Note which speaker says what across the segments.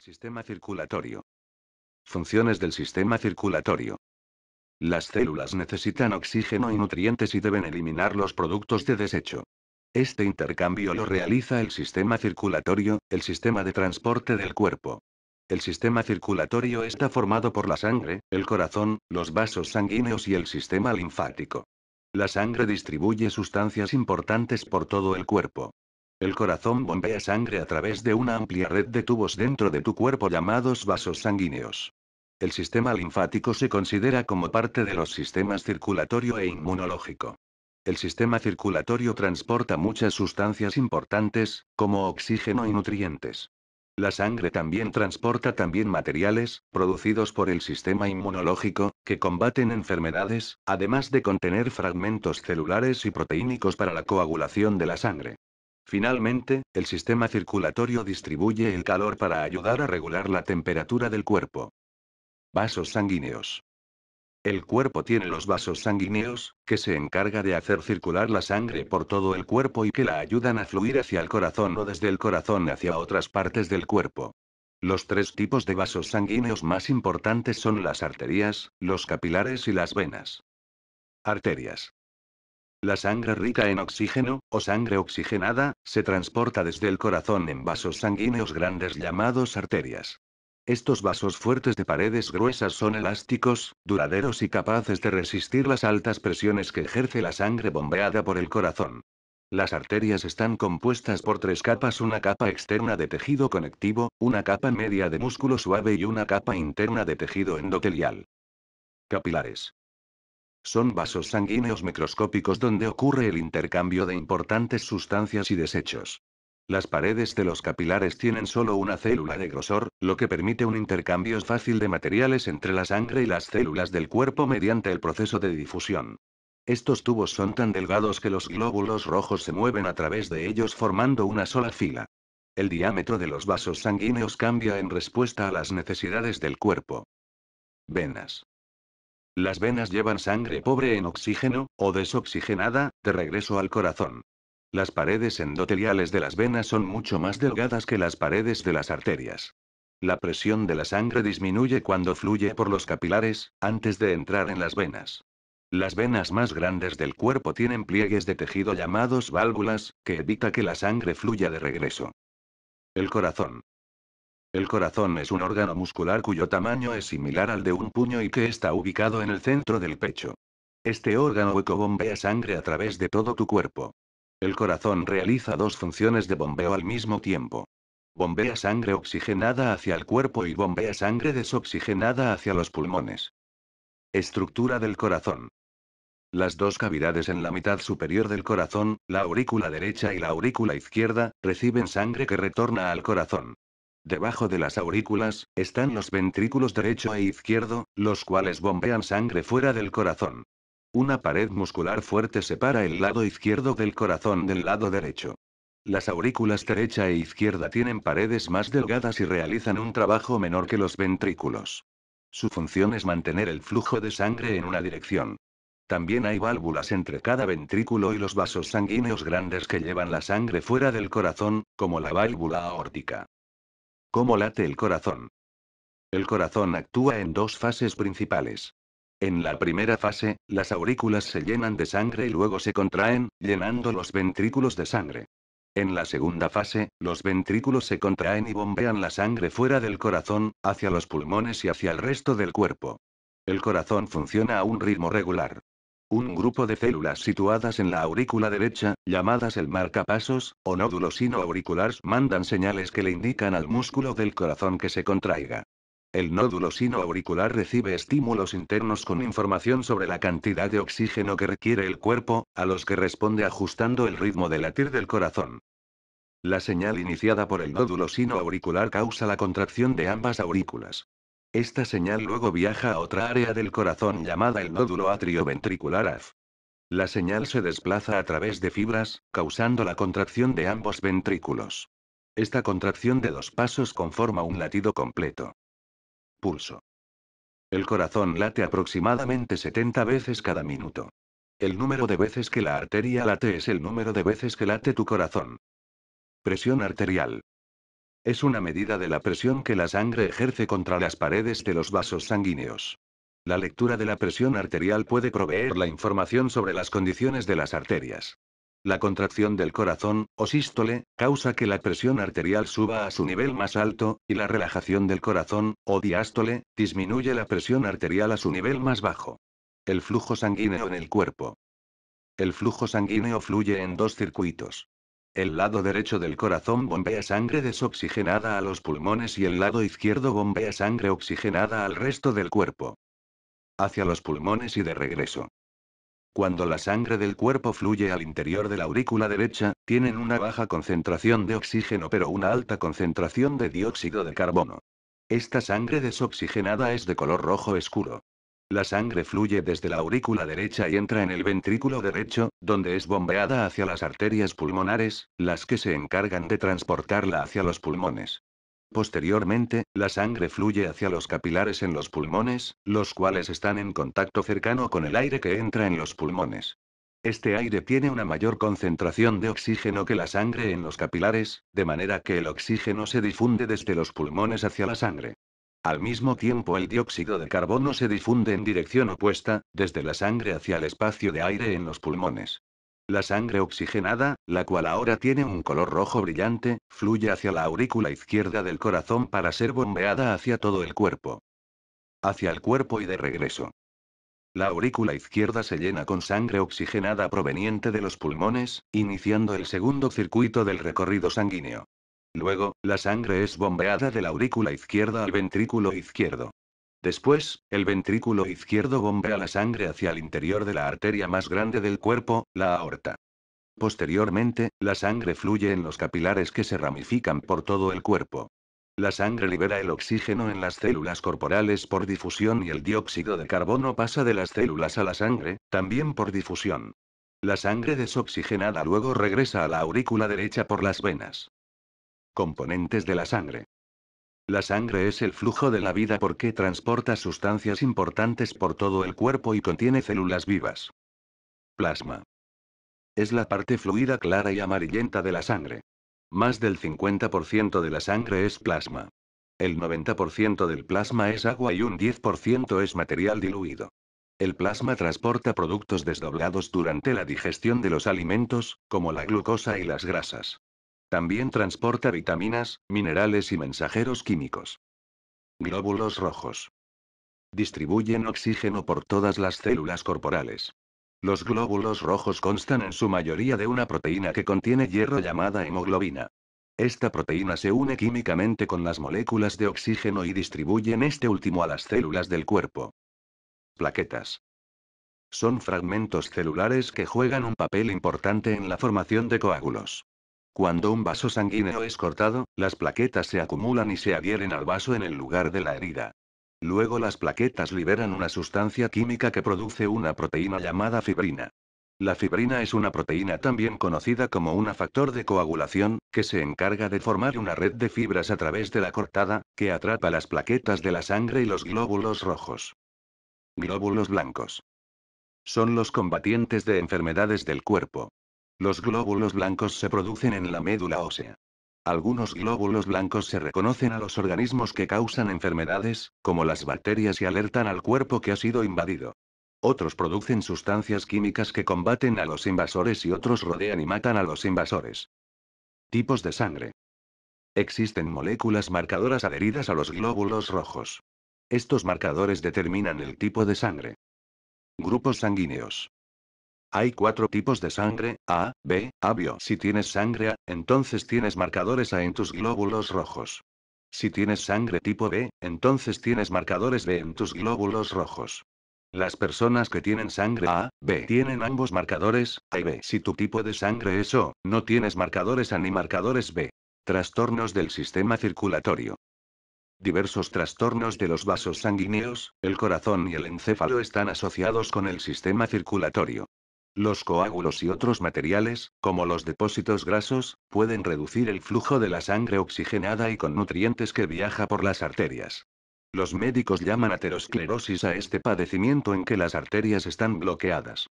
Speaker 1: sistema circulatorio. Funciones del sistema circulatorio. Las células necesitan oxígeno y nutrientes y deben eliminar los productos de desecho. Este intercambio lo realiza el sistema circulatorio, el sistema de transporte del cuerpo. El sistema circulatorio está formado por la sangre, el corazón, los vasos sanguíneos y el sistema linfático. La sangre distribuye sustancias importantes por todo el cuerpo. El corazón bombea sangre a través de una amplia red de tubos dentro de tu cuerpo llamados vasos sanguíneos. El sistema linfático se considera como parte de los sistemas circulatorio e inmunológico. El sistema circulatorio transporta muchas sustancias importantes, como oxígeno y nutrientes. La sangre también transporta también materiales, producidos por el sistema inmunológico, que combaten enfermedades, además de contener fragmentos celulares y proteínicos para la coagulación de la sangre. Finalmente, el sistema circulatorio distribuye el calor para ayudar a regular la temperatura del cuerpo. Vasos sanguíneos. El cuerpo tiene los vasos sanguíneos, que se encarga de hacer circular la sangre por todo el cuerpo y que la ayudan a fluir hacia el corazón o desde el corazón hacia otras partes del cuerpo. Los tres tipos de vasos sanguíneos más importantes son las arterias, los capilares y las venas. Arterias. La sangre rica en oxígeno, o sangre oxigenada, se transporta desde el corazón en vasos sanguíneos grandes llamados arterias. Estos vasos fuertes de paredes gruesas son elásticos, duraderos y capaces de resistir las altas presiones que ejerce la sangre bombeada por el corazón. Las arterias están compuestas por tres capas, una capa externa de tejido conectivo, una capa media de músculo suave y una capa interna de tejido endotelial. Capilares. Son vasos sanguíneos microscópicos donde ocurre el intercambio de importantes sustancias y desechos. Las paredes de los capilares tienen solo una célula de grosor, lo que permite un intercambio fácil de materiales entre la sangre y las células del cuerpo mediante el proceso de difusión. Estos tubos son tan delgados que los glóbulos rojos se mueven a través de ellos formando una sola fila. El diámetro de los vasos sanguíneos cambia en respuesta a las necesidades del cuerpo. Venas. Las venas llevan sangre pobre en oxígeno, o desoxigenada, de regreso al corazón. Las paredes endoteliales de las venas son mucho más delgadas que las paredes de las arterias. La presión de la sangre disminuye cuando fluye por los capilares, antes de entrar en las venas. Las venas más grandes del cuerpo tienen pliegues de tejido llamados válvulas, que evita que la sangre fluya de regreso. El corazón. El corazón es un órgano muscular cuyo tamaño es similar al de un puño y que está ubicado en el centro del pecho. Este órgano hueco bombea sangre a través de todo tu cuerpo. El corazón realiza dos funciones de bombeo al mismo tiempo. Bombea sangre oxigenada hacia el cuerpo y bombea sangre desoxigenada hacia los pulmones. Estructura del corazón. Las dos cavidades en la mitad superior del corazón, la aurícula derecha y la aurícula izquierda, reciben sangre que retorna al corazón. Debajo de las aurículas, están los ventrículos derecho e izquierdo, los cuales bombean sangre fuera del corazón. Una pared muscular fuerte separa el lado izquierdo del corazón del lado derecho. Las aurículas derecha e izquierda tienen paredes más delgadas y realizan un trabajo menor que los ventrículos. Su función es mantener el flujo de sangre en una dirección. También hay válvulas entre cada ventrículo y los vasos sanguíneos grandes que llevan la sangre fuera del corazón, como la válvula aórtica. ¿Cómo late el corazón? El corazón actúa en dos fases principales. En la primera fase, las aurículas se llenan de sangre y luego se contraen, llenando los ventrículos de sangre. En la segunda fase, los ventrículos se contraen y bombean la sangre fuera del corazón, hacia los pulmones y hacia el resto del cuerpo. El corazón funciona a un ritmo regular. Un grupo de células situadas en la aurícula derecha, llamadas el marcapasos, o nódulos sinoauriculares, mandan señales que le indican al músculo del corazón que se contraiga. El nódulo sinoauricular recibe estímulos internos con información sobre la cantidad de oxígeno que requiere el cuerpo, a los que responde ajustando el ritmo de latir del corazón. La señal iniciada por el nódulo sinoauricular causa la contracción de ambas aurículas. Esta señal luego viaja a otra área del corazón llamada el nódulo atrioventricular AF. La señal se desplaza a través de fibras, causando la contracción de ambos ventrículos. Esta contracción de dos pasos conforma un latido completo. Pulso. El corazón late aproximadamente 70 veces cada minuto. El número de veces que la arteria late es el número de veces que late tu corazón. Presión arterial. Es una medida de la presión que la sangre ejerce contra las paredes de los vasos sanguíneos. La lectura de la presión arterial puede proveer la información sobre las condiciones de las arterias. La contracción del corazón, o sístole, causa que la presión arterial suba a su nivel más alto, y la relajación del corazón, o diástole, disminuye la presión arterial a su nivel más bajo. El flujo sanguíneo en el cuerpo. El flujo sanguíneo fluye en dos circuitos. El lado derecho del corazón bombea sangre desoxigenada a los pulmones y el lado izquierdo bombea sangre oxigenada al resto del cuerpo. Hacia los pulmones y de regreso. Cuando la sangre del cuerpo fluye al interior de la aurícula derecha, tienen una baja concentración de oxígeno pero una alta concentración de dióxido de carbono. Esta sangre desoxigenada es de color rojo oscuro. La sangre fluye desde la aurícula derecha y entra en el ventrículo derecho, donde es bombeada hacia las arterias pulmonares, las que se encargan de transportarla hacia los pulmones. Posteriormente, la sangre fluye hacia los capilares en los pulmones, los cuales están en contacto cercano con el aire que entra en los pulmones. Este aire tiene una mayor concentración de oxígeno que la sangre en los capilares, de manera que el oxígeno se difunde desde los pulmones hacia la sangre. Al mismo tiempo el dióxido de carbono se difunde en dirección opuesta, desde la sangre hacia el espacio de aire en los pulmones. La sangre oxigenada, la cual ahora tiene un color rojo brillante, fluye hacia la aurícula izquierda del corazón para ser bombeada hacia todo el cuerpo. Hacia el cuerpo y de regreso. La aurícula izquierda se llena con sangre oxigenada proveniente de los pulmones, iniciando el segundo circuito del recorrido sanguíneo. Luego, la sangre es bombeada de la aurícula izquierda al ventrículo izquierdo. Después, el ventrículo izquierdo bombea la sangre hacia el interior de la arteria más grande del cuerpo, la aorta. Posteriormente, la sangre fluye en los capilares que se ramifican por todo el cuerpo. La sangre libera el oxígeno en las células corporales por difusión y el dióxido de carbono pasa de las células a la sangre, también por difusión. La sangre desoxigenada luego regresa a la aurícula derecha por las venas componentes de la sangre. La sangre es el flujo de la vida porque transporta sustancias importantes por todo el cuerpo y contiene células vivas. Plasma. Es la parte fluida clara y amarillenta de la sangre. Más del 50% de la sangre es plasma. El 90% del plasma es agua y un 10% es material diluido. El plasma transporta productos desdoblados durante la digestión de los alimentos, como la glucosa y las grasas. También transporta vitaminas, minerales y mensajeros químicos. Glóbulos rojos. Distribuyen oxígeno por todas las células corporales. Los glóbulos rojos constan en su mayoría de una proteína que contiene hierro llamada hemoglobina. Esta proteína se une químicamente con las moléculas de oxígeno y distribuyen este último a las células del cuerpo. Plaquetas. Son fragmentos celulares que juegan un papel importante en la formación de coágulos. Cuando un vaso sanguíneo es cortado, las plaquetas se acumulan y se adhieren al vaso en el lugar de la herida. Luego las plaquetas liberan una sustancia química que produce una proteína llamada fibrina. La fibrina es una proteína también conocida como un factor de coagulación, que se encarga de formar una red de fibras a través de la cortada, que atrapa las plaquetas de la sangre y los glóbulos rojos. Glóbulos blancos. Son los combatientes de enfermedades del cuerpo. Los glóbulos blancos se producen en la médula ósea. Algunos glóbulos blancos se reconocen a los organismos que causan enfermedades, como las bacterias y alertan al cuerpo que ha sido invadido. Otros producen sustancias químicas que combaten a los invasores y otros rodean y matan a los invasores. Tipos de sangre. Existen moléculas marcadoras adheridas a los glóbulos rojos. Estos marcadores determinan el tipo de sangre. Grupos sanguíneos. Hay cuatro tipos de sangre, A, B, Abio. Si tienes sangre A, entonces tienes marcadores A en tus glóbulos rojos. Si tienes sangre tipo B, entonces tienes marcadores B en tus glóbulos rojos. Las personas que tienen sangre A, B tienen ambos marcadores, A y B. Si tu tipo de sangre es O, no tienes marcadores A ni marcadores B. Trastornos del sistema circulatorio. Diversos trastornos de los vasos sanguíneos, el corazón y el encéfalo están asociados con el sistema circulatorio. Los coágulos y otros materiales, como los depósitos grasos, pueden reducir el flujo de la sangre oxigenada y con nutrientes que viaja por las arterias. Los médicos llaman aterosclerosis a este padecimiento en que las arterias están bloqueadas.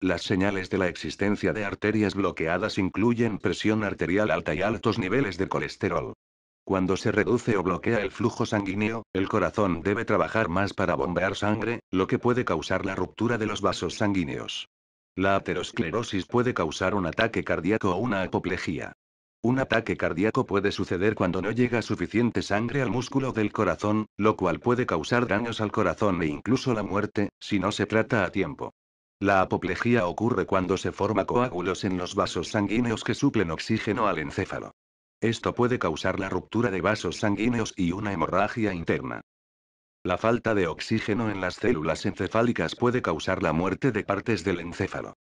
Speaker 1: Las señales de la existencia de arterias bloqueadas incluyen presión arterial alta y altos niveles de colesterol. Cuando se reduce o bloquea el flujo sanguíneo, el corazón debe trabajar más para bombear sangre, lo que puede causar la ruptura de los vasos sanguíneos. La aterosclerosis puede causar un ataque cardíaco o una apoplejía. Un ataque cardíaco puede suceder cuando no llega suficiente sangre al músculo del corazón, lo cual puede causar daños al corazón e incluso la muerte, si no se trata a tiempo. La apoplejía ocurre cuando se forman coágulos en los vasos sanguíneos que suplen oxígeno al encéfalo. Esto puede causar la ruptura de vasos sanguíneos y una hemorragia interna. La falta de oxígeno en las células encefálicas puede causar la muerte de partes del encéfalo.